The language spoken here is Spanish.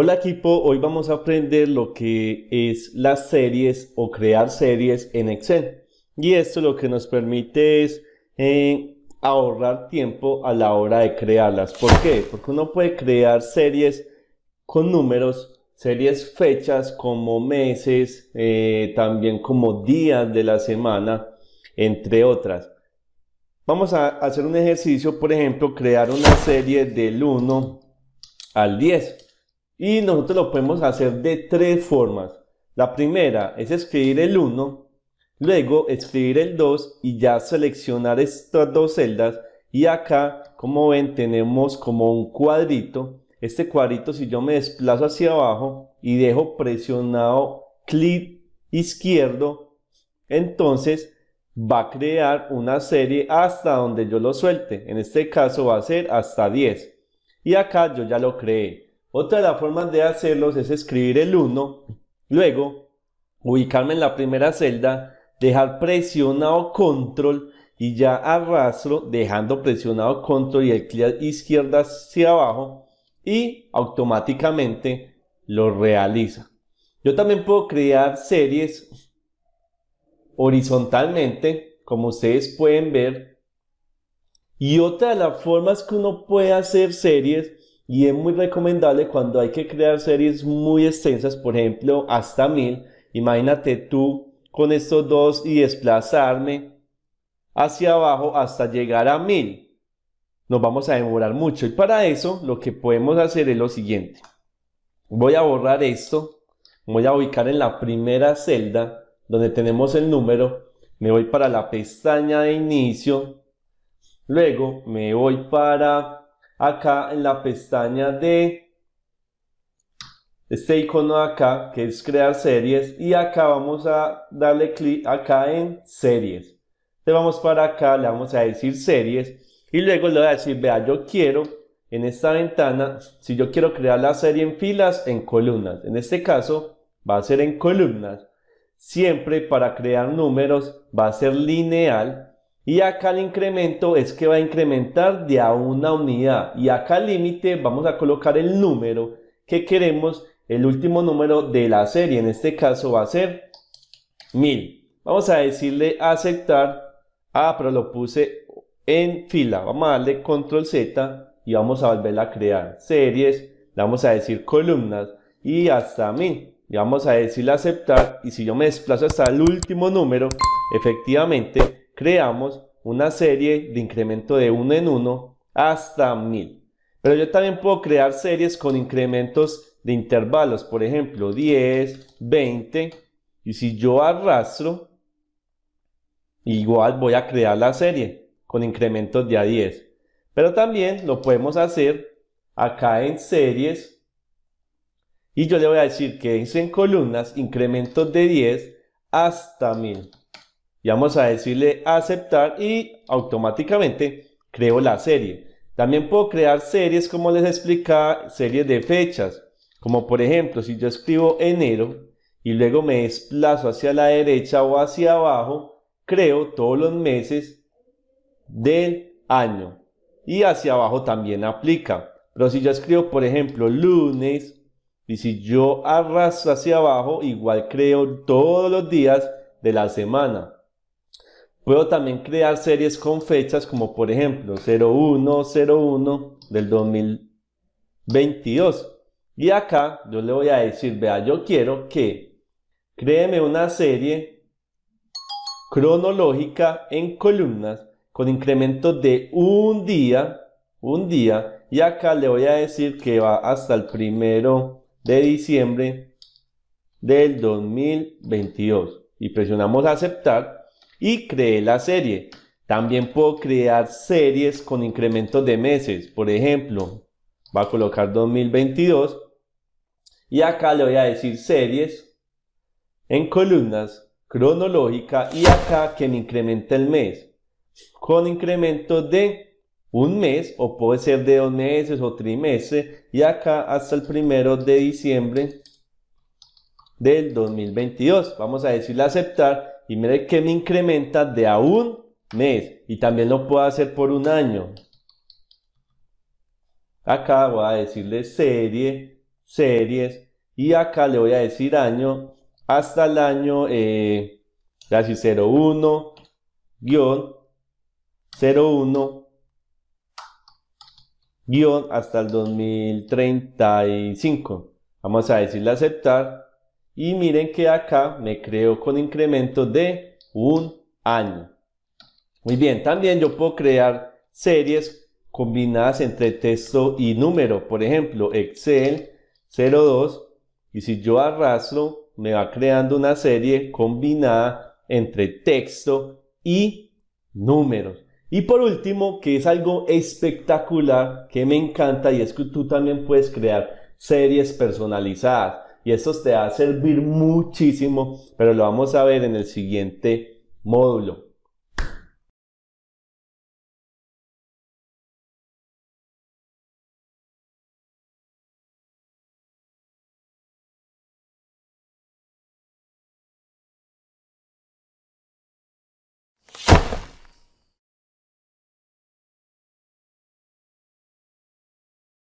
Hola equipo, hoy vamos a aprender lo que es las series o crear series en Excel. Y esto lo que nos permite es eh, ahorrar tiempo a la hora de crearlas. ¿Por qué? Porque uno puede crear series con números, series fechas como meses, eh, también como días de la semana, entre otras. Vamos a hacer un ejercicio, por ejemplo, crear una serie del 1 al 10. Y nosotros lo podemos hacer de tres formas. La primera es escribir el 1, luego escribir el 2 y ya seleccionar estas dos celdas. Y acá, como ven, tenemos como un cuadrito. Este cuadrito, si yo me desplazo hacia abajo y dejo presionado clic izquierdo, entonces va a crear una serie hasta donde yo lo suelte. En este caso va a ser hasta 10. Y acá yo ya lo creé. Otra de las formas de hacerlos es escribir el 1, luego ubicarme en la primera celda, dejar presionado control y ya arrastro dejando presionado control y el clic izquierda hacia abajo y automáticamente lo realiza. Yo también puedo crear series horizontalmente, como ustedes pueden ver. Y otra de las formas que uno puede hacer series y es muy recomendable cuando hay que crear series muy extensas, por ejemplo, hasta mil. Imagínate tú con estos dos y desplazarme hacia abajo hasta llegar a mil. Nos vamos a demorar mucho y para eso lo que podemos hacer es lo siguiente. Voy a borrar esto, voy a ubicar en la primera celda donde tenemos el número, me voy para la pestaña de inicio, luego me voy para acá en la pestaña de este icono acá que es crear series y acá vamos a darle clic acá en series le vamos para acá le vamos a decir series y luego le voy a decir vea yo quiero en esta ventana si yo quiero crear la serie en filas en columnas en este caso va a ser en columnas siempre para crear números va a ser lineal y acá el incremento es que va a incrementar de a una unidad. Y acá al límite vamos a colocar el número que queremos, el último número de la serie. En este caso va a ser 1000. Vamos a decirle aceptar. Ah, pero lo puse en fila. Vamos a darle control Z y vamos a volver a crear. Series, le vamos a decir columnas y hasta 1000. Y vamos a decirle aceptar. Y si yo me desplazo hasta el último número, efectivamente creamos una serie de incremento de 1 en 1 hasta 1000. Pero yo también puedo crear series con incrementos de intervalos, por ejemplo 10, 20. Y si yo arrastro, igual voy a crear la serie con incrementos de a 10. Pero también lo podemos hacer acá en series. Y yo le voy a decir que es en columnas incrementos de 10 hasta 1000 vamos a decirle aceptar y automáticamente creo la serie. También puedo crear series como les explicaba, series de fechas. Como por ejemplo, si yo escribo enero y luego me desplazo hacia la derecha o hacia abajo, creo todos los meses del año. Y hacia abajo también aplica. Pero si yo escribo, por ejemplo, lunes, y si yo arrastro hacia abajo, igual creo todos los días de la semana. Puedo también crear series con fechas como por ejemplo 0101 del 2022. Y acá yo le voy a decir, vea, yo quiero que créeme una serie cronológica en columnas con incremento de un día, un día. Y acá le voy a decir que va hasta el primero de diciembre del 2022. Y presionamos aceptar y creé la serie. También puedo crear series con incrementos de meses. Por ejemplo, va a colocar 2022 y acá le voy a decir series en columnas cronológica y acá que me incremente el mes con incremento de un mes o puede ser de dos meses o meses y acá hasta el primero de diciembre del 2022 vamos a decirle aceptar y mire que me incrementa de a un mes y también lo puedo hacer por un año. Acá voy a decirle serie, series y acá le voy a decir año hasta el año eh, 01 guión 01 guión hasta el 2035. Vamos a decirle aceptar. Y miren que acá me creo con incremento de un año. Muy bien, también yo puedo crear series combinadas entre texto y número. Por ejemplo, Excel 02. Y si yo arrastro, me va creando una serie combinada entre texto y números. Y por último, que es algo espectacular que me encanta y es que tú también puedes crear series personalizadas y eso te va a servir muchísimo, pero lo vamos a ver en el siguiente módulo.